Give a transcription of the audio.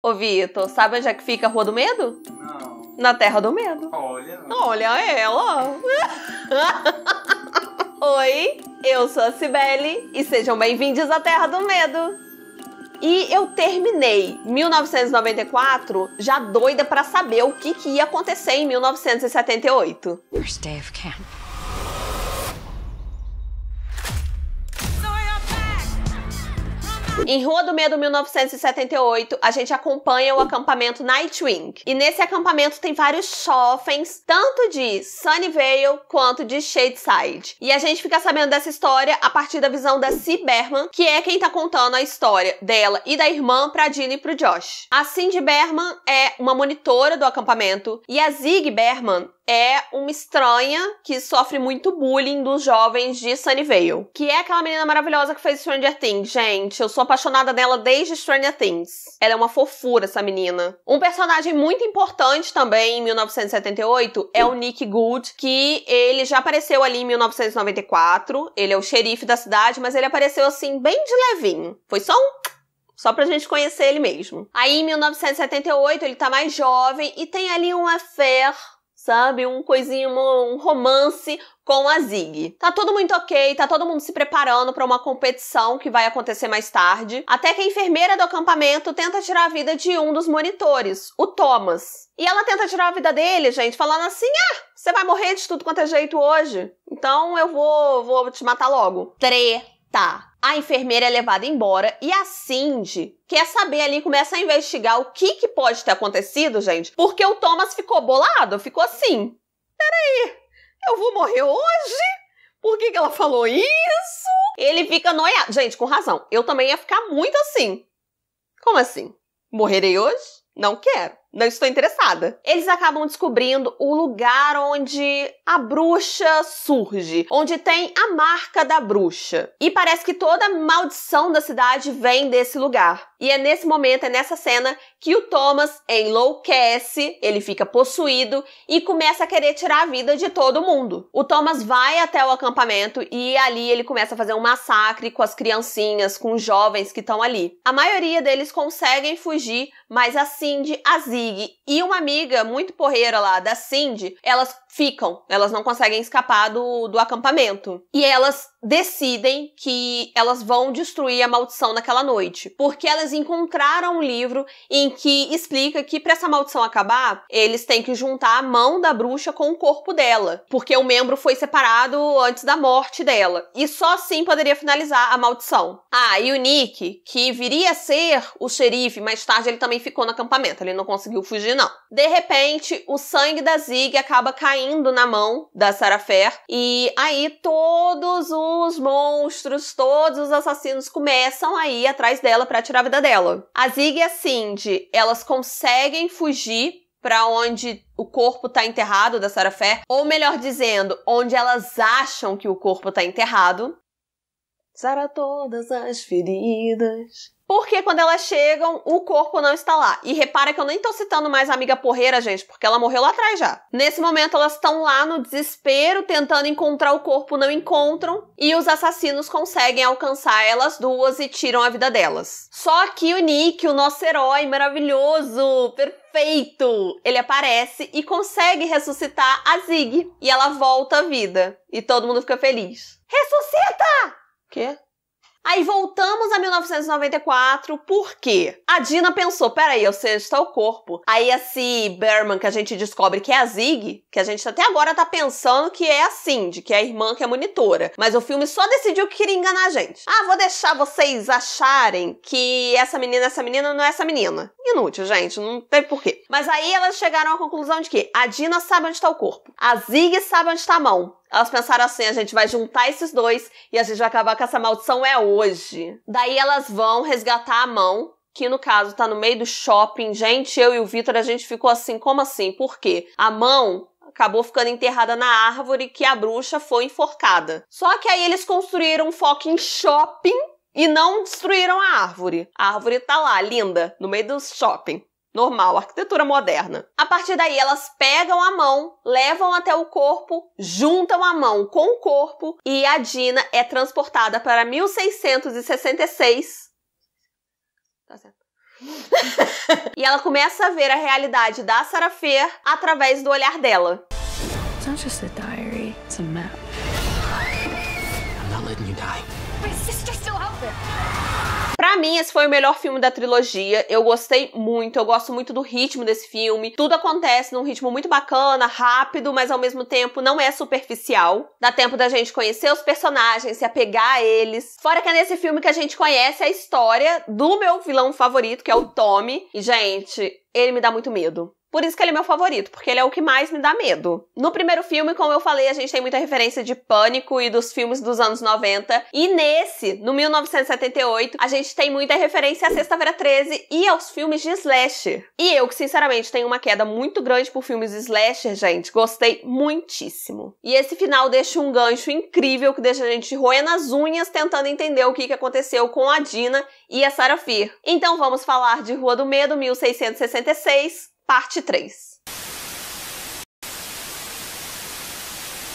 Ô, Vitor, sabe onde é que fica a Rua do Medo? Não. Na Terra do Medo. Olha. Olha ela. Oi, eu sou a Cibele e sejam bem-vindos à Terra do Medo. E eu terminei 1994 já doida para saber o que, que ia acontecer em 1978. First day of camp. Em Rua do Medo 1978, a gente acompanha o acampamento Nightwing. E nesse acampamento tem vários shoppings, tanto de Sunnyvale quanto de Shadeside. E a gente fica sabendo dessa história a partir da visão da Cyberman, Berman, que é quem tá contando a história dela e da irmã pra Dina e pro Josh. A Cindy Berman é uma monitora do acampamento e a Zig Berman é uma estranha que sofre muito bullying dos jovens de Sunnyvale. Que é aquela menina maravilhosa que fez Stranger Things. Gente, eu sou apaixonada dela desde Stranger Things. Ela é uma fofura, essa menina. Um personagem muito importante também em 1978 é o Nick Good, que ele já apareceu ali em 1994. Ele é o xerife da cidade, mas ele apareceu assim, bem de levinho. Foi só um só pra gente conhecer ele mesmo. Aí em 1978 ele tá mais jovem e tem ali um affair sabe? Um coisinho, um romance com a Zig. Tá tudo muito ok, tá todo mundo se preparando para uma competição que vai acontecer mais tarde, até que a enfermeira do acampamento tenta tirar a vida de um dos monitores, o Thomas. E ela tenta tirar a vida dele, gente, falando assim: "Ah, você vai morrer de tudo quanto é jeito hoje. Então eu vou, vou te matar logo." Tre Tá. A enfermeira é levada embora e a Cindy quer saber ali, começa a investigar o que, que pode ter acontecido, gente, porque o Thomas ficou bolado, ficou assim. Peraí, eu vou morrer hoje? Por que, que ela falou isso? Ele fica noiado. Gente, com razão, eu também ia ficar muito assim. Como assim? Morrerei hoje? Não quero não estou interessada. Eles acabam descobrindo o lugar onde a bruxa surge, onde tem a marca da bruxa. E parece que toda maldição da cidade vem desse lugar. E é nesse momento, é nessa cena, que o Thomas enlouquece, ele fica possuído e começa a querer tirar a vida de todo mundo. O Thomas vai até o acampamento e ali ele começa a fazer um massacre com as criancinhas, com os jovens que estão ali. A maioria deles conseguem fugir, mas a Cindy, a Zig e uma amiga muito porreira lá da Cindy, elas ficam, elas não conseguem escapar do, do acampamento. E elas decidem que elas vão destruir a maldição naquela noite, porque elas encontraram um livro em que explica que para essa maldição acabar, eles têm que juntar a mão da bruxa com o corpo dela, porque o membro foi separado antes da morte dela. E só assim poderia finalizar a maldição. Ah, e o Nick, que viria a ser o xerife, mais tarde ele também ficou no acampamento, ele não conseguiu fugir não. De repente, o sangue da Zig acaba caindo na mão da Sarah Fair e aí todos os monstros, todos os assassinos começam a ir atrás dela para tirar a vida vida dela. A Zig e a Cindy, elas conseguem fugir para onde o corpo está enterrado da Sarah Fair, ou melhor dizendo, onde elas acham que o corpo está enterrado. Sara todas as feridas. Porque quando elas chegam, o corpo não está lá. E repara que eu nem tô citando mais a amiga porreira, gente, porque ela morreu lá atrás já. Nesse momento, elas estão lá no desespero, tentando encontrar o corpo, não encontram. E os assassinos conseguem alcançar elas duas e tiram a vida delas. Só que o Nick, o nosso herói maravilhoso, perfeito, ele aparece e consegue ressuscitar a Zig. E ela volta à vida. E todo mundo fica feliz. Ressuscita! Quê? Aí voltamos a 1994, porque a Dina pensou, peraí, eu sei onde está o corpo. Aí esse Berman que a gente descobre que é a Zig, que a gente até agora tá pensando que é a Cindy, que é a irmã que é monitora. Mas o filme só decidiu que queria enganar a gente. Ah, vou deixar vocês acharem que essa menina, essa menina não é essa menina. Inútil, gente, não teve porquê. Mas aí elas chegaram à conclusão de que a Dina sabe onde está o corpo, a Zig sabe onde está a mão, elas pensaram assim: a gente vai juntar esses dois e a gente vai acabar com essa maldição é hoje. Daí elas vão resgatar a mão, que no caso tá no meio do shopping. Gente, eu e o Vitor, a gente ficou assim: como assim? Por quê? A mão acabou ficando enterrada na árvore que a bruxa foi enforcada. Só que aí eles construíram um foco em shopping e não destruíram a árvore. A árvore tá lá, linda, no meio do shopping normal, arquitetura moderna. A partir daí, elas pegam a mão, levam até o corpo, juntam a mão com o corpo e a Dina é transportada para 1666. Tá certo. e ela começa a ver a realidade da Sarah Fair através do olhar dela. It's not just a diary, it's a map. I'm not letting you die. My sister's still out there. Para mim, esse foi o melhor filme da trilogia. Eu gostei muito, eu gosto muito do ritmo desse filme. Tudo acontece num ritmo muito bacana, rápido, mas ao mesmo tempo não é superficial. Dá tempo da gente conhecer os personagens, se apegar a eles. Fora que é nesse filme que a gente conhece a história do meu vilão favorito, que é o Tommy. E, gente, ele me dá muito medo. Por isso que ele é meu favorito, porque ele é o que mais me dá medo. No primeiro filme, como eu falei, a gente tem muita referência de pânico e dos filmes dos anos 90. E nesse, no 1978, a gente tem muita referência à Sexta-feira 13 e aos filmes de slasher. E eu, que sinceramente tenho uma queda muito grande por filmes de slasher, gente, gostei muitíssimo. E esse final deixa um gancho incrível que deixa a gente roendo as unhas tentando entender o que, que aconteceu com a Dina e a Sarah Fear. Então vamos falar de Rua do Medo, 1666 parte 3.